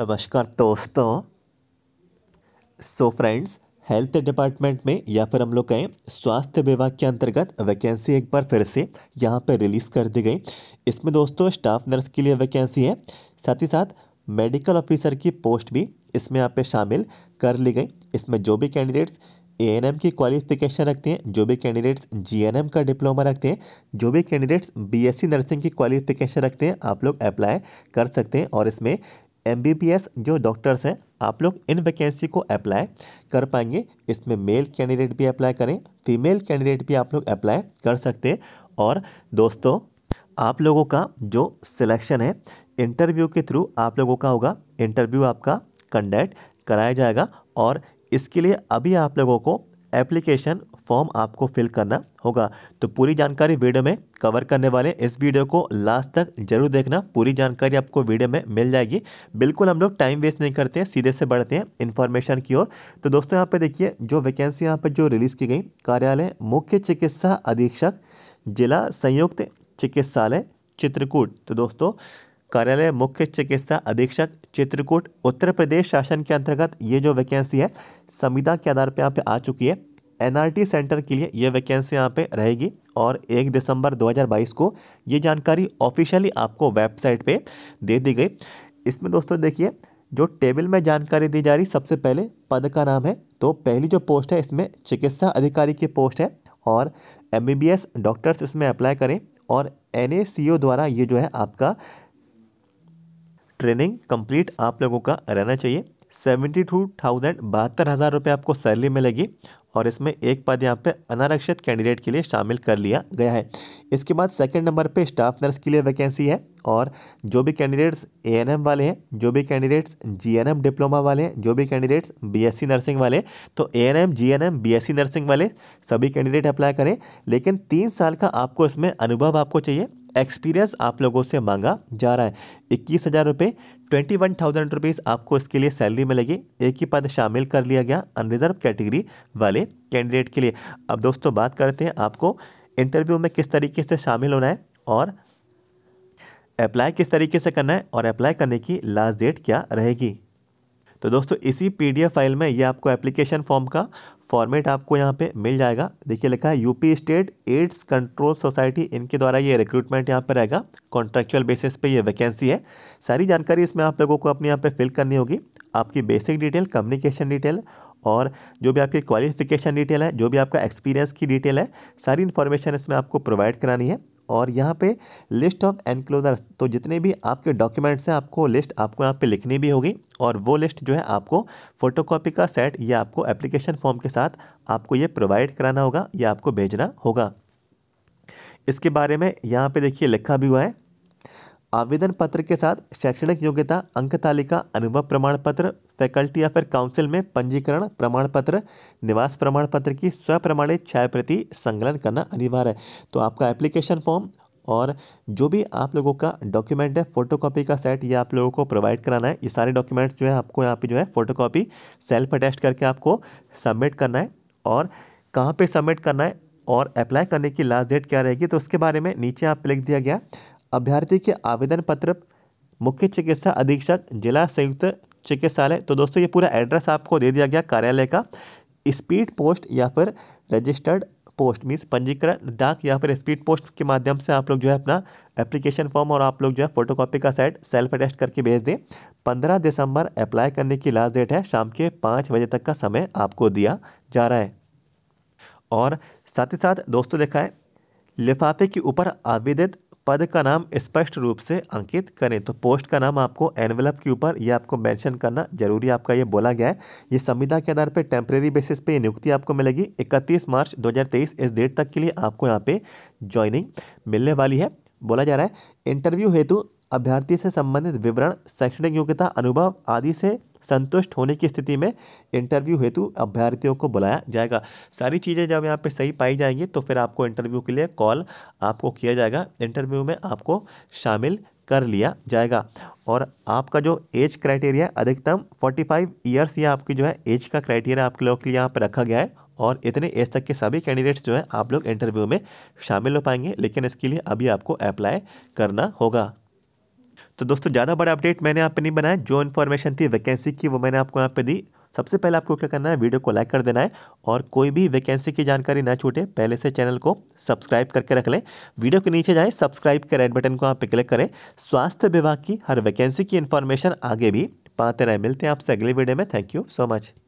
नमस्कार दोस्तों so friends health department में या फिर हम लोग कहें स्वास्थ्य विभाग के अंतर्गत वैकेंसी एक बार फिर से यहाँ पर रिलीज़ कर दी गई इसमें दोस्तों स्टाफ नर्स के लिए वैकेंसी है साथ ही साथ मेडिकल ऑफिसर की पोस्ट भी इसमें यहाँ पे शामिल कर ली गई इसमें जो भी कैंडिडेट्स ए की क्वालिफिकेशन रखते हैं जो भी कैंडिडेट्स जी का डिप्लोमा रखते हैं जो भी कैंडिडेट्स बी नर्सिंग की क्वालिफिकेशन रखते हैं आप लोग अप्लाई कर सकते हैं और इसमें एम जो डॉक्टर्स हैं आप लोग इन वैकेंसी को अप्लाई कर पाएंगे इसमें मेल कैंडिडेट भी अप्लाई करें फीमेल कैंडिडेट भी आप लोग अप्लाई कर सकते हैं और दोस्तों आप लोगों का जो सिलेक्शन है इंटरव्यू के थ्रू आप लोगों का होगा इंटरव्यू आपका कंडक्ट कराया जाएगा और इसके लिए अभी आप लोगों को एप्लीकेशन फॉर्म आपको फिल करना होगा तो पूरी जानकारी वीडियो में कवर करने वाले इस वीडियो को लास्ट तक जरूर देखना पूरी जानकारी आपको वीडियो में मिल जाएगी बिल्कुल हम लोग टाइम वेस्ट नहीं करते हैं सीधे से बढ़ते हैं इन्फॉर्मेशन की ओर तो दोस्तों यहाँ पे देखिए जो वैकेंसी यहाँ पर जो रिलीज़ की गई कार्यालय मुख्य चिकित्सा अधीक्षक जिला संयुक्त चिकित्सालय चित्रकूट तो दोस्तों कार्यालय मुख्य चिकित्सा अधीक्षक चित्रकूट उत्तर प्रदेश शासन के अंतर्गत ये जो वैकेंसी है संविदा के आधार पर यहाँ पे आ चुकी है एनआरटी सेंटर के लिए ये वैकेंसी यहाँ पे रहेगी और 1 दिसंबर 2022 को ये जानकारी ऑफिशियली आपको वेबसाइट पे दे दी गई इसमें दोस्तों देखिए जो टेबल में जानकारी दी जा रही सबसे पहले पद का नाम है तो पहली जो पोस्ट है इसमें चिकित्सा अधिकारी की पोस्ट है और एम डॉक्टर्स इसमें अप्लाई करें और एन द्वारा ये जो है आपका ट्रेनिंग कंप्लीट आप लोगों का रहना चाहिए सेवेंटी टू थाउजेंड बहत्तर हज़ार रुपये आपको सैलरी मिलेगी और इसमें एक पद यहाँ पे अनारक्षित कैंडिडेट के लिए शामिल कर लिया गया है इसके बाद सेकंड नंबर पे स्टाफ नर्स के लिए वैकेंसी है और जो भी कैंडिडेट्स एएनएम वाले हैं जो भी कैंडिडेट्स जीएनएम डिप्लोमा वाले हैं जो भी कैंडिडेट्स बीएससी नर्सिंग वाले तो एएनएम जीएनएम बीएससी नर्सिंग वाले सभी कैंडिडेट अप्लाई करें लेकिन तीन साल का आपको इसमें अनुभव आपको चाहिए एक्सपीरियंस आप लोगों से मांगा जा रहा है इक्कीस हज़ार रुपये ट्वेंटी वन थाउजेंड रुपीज़ आपको इसके लिए सैलरी मिलेगी एक ही पद शामिल कर लिया गया अनरिजर्व कैटेगरी वाले कैंडिडेट के लिए अब दोस्तों बात करते हैं आपको इंटरव्यू में किस तरीके से शामिल होना है और अप्लाई किस तरीके से करना है और अप्लाई करने की लास्ट डेट क्या रहेगी तो दोस्तों इसी पीडीएफ फाइल में ये आपको एप्लीकेशन फॉर्म का फॉर्मेट आपको यहाँ पे मिल जाएगा देखिए लिखा है UP state AIDS control society इनके द्वारा ये रिक्रूटमेंट यहाँ पे रहेगा कॉन्ट्रेक्चुअल बेसिस पे ये वैकेंसी है सारी जानकारी इसमें आप लोगों को अपने यहाँ पे फिल करनी होगी आपकी बेसिक डिटेल कम्युनिकेशन डिटेल और जो भी आपकी क्वालिफिकेशन डिटेल है जो भी आपका एक्सपीरियंस की डिटेल है सारी इन्फॉर्मेशन इसमें आपको प्रोवाइड करानी है और यहाँ पे लिस्ट ऑफ एनक्लोजर तो जितने भी आपके डॉक्यूमेंट्स हैं आपको लिस्ट आपको यहाँ पे लिखनी भी होगी और वो लिस्ट जो है आपको फोटोकॉपी का सेट या आपको एप्लीकेशन फॉर्म के साथ आपको ये प्रोवाइड कराना होगा या आपको भेजना होगा इसके बारे में यहाँ पे देखिए लिखा भी हुआ है आवेदन पत्र के साथ शैक्षणिक योग्यता अंक तालिका अनुभव प्रमाण पत्र फैकल्टी या फिर काउंसिल में पंजीकरण प्रमाण पत्र निवास प्रमाण पत्र की स्वप्रमाणित छाया प्रति संकलन करना अनिवार्य है तो आपका एप्लीकेशन फॉर्म और जो भी आप लोगों का डॉक्यूमेंट है फोटोकॉपी का सेट ये आप लोगों को प्रोवाइड कराना है ये सारे डॉक्यूमेंट्स जो है आपको यहाँ पे जो है फोटोकॉपी सेल्फ अटैच करके आपको सबमिट करना है और कहाँ पे सबमिट करना है और अप्लाई करने की लास्ट डेट क्या रहेगी तो उसके बारे में नीचे आप लिख दिया गया अभ्यर्थी के आवेदन पत्र मुख्य चिकित्सा अधीक्षक जिला संयुक्त चिकित्सालय तो दोस्तों ये पूरा एड्रेस आपको दे दिया गया कार्यालय का स्पीड पोस्ट या फिर रजिस्टर्ड पोस्ट मीन्स पंजीकरण डाक या फिर स्पीड पोस्ट के माध्यम से आप लोग जो है अपना एप्लीकेशन फॉर्म और आप लोग जो है फोटोकॉपी का सेट सेल्फ अटेस्ट करके भेज दें पंद्रह दिसंबर अप्लाई करने की लास्ट डेट है शाम के पाँच बजे तक का समय आपको दिया जा रहा है और साथ ही साथ दोस्तों देखा है लिफाफे के ऊपर आवेदित पद का नाम स्पष्ट रूप से अंकित करें तो पोस्ट का नाम आपको एनवेलप के ऊपर ये आपको मेंशन करना जरूरी आपका ये बोला गया है ये संविधा के आधार पर टेम्प्रेरी बेसिस पे नियुक्ति आपको मिलेगी 31 मार्च 2023 इस डेट तक के लिए आपको यहाँ पे ज्वाइनिंग मिलने वाली है बोला जा रहा है इंटरव्यू हेतु अभ्यर्थी से संबंधित विवरण शैक्षणिक योग्यता अनुभव आदि से संतुष्ट होने की स्थिति में इंटरव्यू हेतु अभ्यर्थियों को बुलाया जाएगा सारी चीज़ें जब यहाँ पर सही पाई जाएंगी तो फिर आपको इंटरव्यू के लिए कॉल आपको किया जाएगा इंटरव्यू में आपको शामिल कर लिया जाएगा और आपका जो एज क्राइटेरिया अधिकतम 45 ईयर्स या आपकी जो है एज का क्राइटेरिया आपके लोगों के लिए यहाँ पर रखा गया है और इतने एज तक के सभी कैंडिडेट्स जो है आप लोग इंटरव्यू में शामिल हो पाएंगे लेकिन इसके लिए अभी आपको अप्लाई करना होगा तो दोस्तों ज़्यादा बड़ा अपडेट मैंने यहाँ पे नहीं बनाया जो इन्फॉर्मेशन थी वैकेंसी की वो मैंने आपको यहाँ पे दी सबसे पहले आपको क्या करना है वीडियो को लाइक कर देना है और कोई भी वैकेंसी की जानकारी ना छूटे पहले से चैनल को सब्सक्राइब करके रख लें वीडियो के नीचे जाएँ सब्सक्राइब के रेड बटन को आप पे क्लिक करें स्वास्थ्य विभाग की हर वैकेंसी की इन्फॉर्मेशन आगे भी पाते रहें मिलते हैं आपसे अगले वीडियो में थैंक यू सो मच